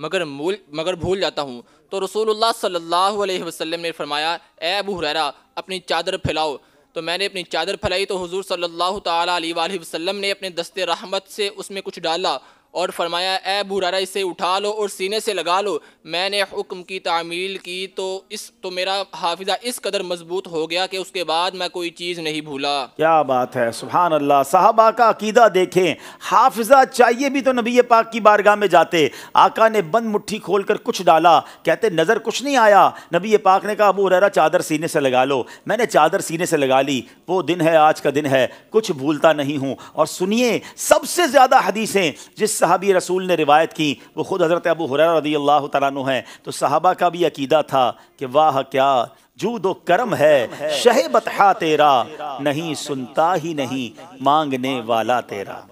मगर मूल मगर भूल जाता हूँ तो रसूलुल्लाह सल्लल्लाहु अलैहि वसल्लम ने फरमाया ए अबू हुरैरा अपनी चादर फैलाओ तो मैंने अपनी चादर फैलाई तो हुजूर सल्लल्लाहु अलैहि वसल्लम ने अपने दस्ते रहमत से उसमें कुछ डाला और फरमाया ए बुरारा इसे उठा लो और सीने से लगा लो मैंने हुक्म की तामील की तो इस तो मेरा हाफिज़ा इस कदर मजबूत हो गया कि उसके बाद मैं कोई चीज़ नहीं भूला क्या बात है सुबहान अल्लाह साहबा का अकीदा देखें हाफिज़ा चाहिए भी तो नबी पाक की बारगाह में जाते आका ने बंद मुट्ठी खोल कर कुछ डाला कहते नज़र कुछ नहीं आया नबी पाक ने कहा अबू हुररा चादर सीने से लगा लो मैंने चादर सीने से लगा ली वो दिन है आज का दिन है कुछ भूलता नहीं हूँ और सुनिए सबसे ज़्यादा हदीसें जिस सहाबी रसूल ने रिवायत की वो ख़ुद हज़रत अबू हुर रदी अल्लाह तु हैं तो साहबा का भी अकीदा था कि वाह क्या दो करम है शह बतहा तेरा नहीं सुनता ही नहीं मांगने वाला तेरा